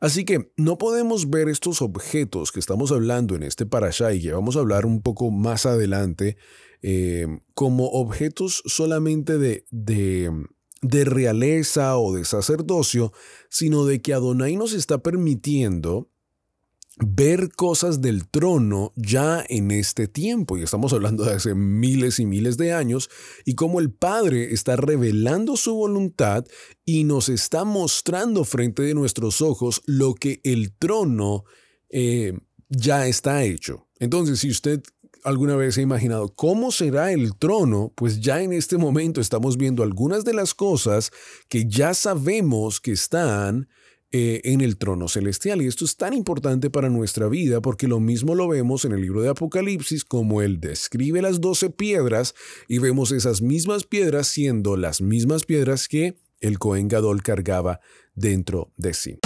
Así que no podemos ver estos objetos que estamos hablando en este parashá y que vamos a hablar un poco más adelante eh, como objetos solamente de, de, de realeza o de sacerdocio, sino de que Adonai nos está permitiendo ver cosas del trono ya en este tiempo, y estamos hablando de hace miles y miles de años, y cómo el Padre está revelando su voluntad y nos está mostrando frente de nuestros ojos lo que el trono eh, ya está hecho. Entonces, si usted alguna vez ha imaginado cómo será el trono, pues ya en este momento estamos viendo algunas de las cosas que ya sabemos que están eh, en el trono celestial. Y esto es tan importante para nuestra vida porque lo mismo lo vemos en el libro de Apocalipsis, como él describe las doce piedras y vemos esas mismas piedras siendo las mismas piedras que el Cohen Gadol cargaba dentro de sí.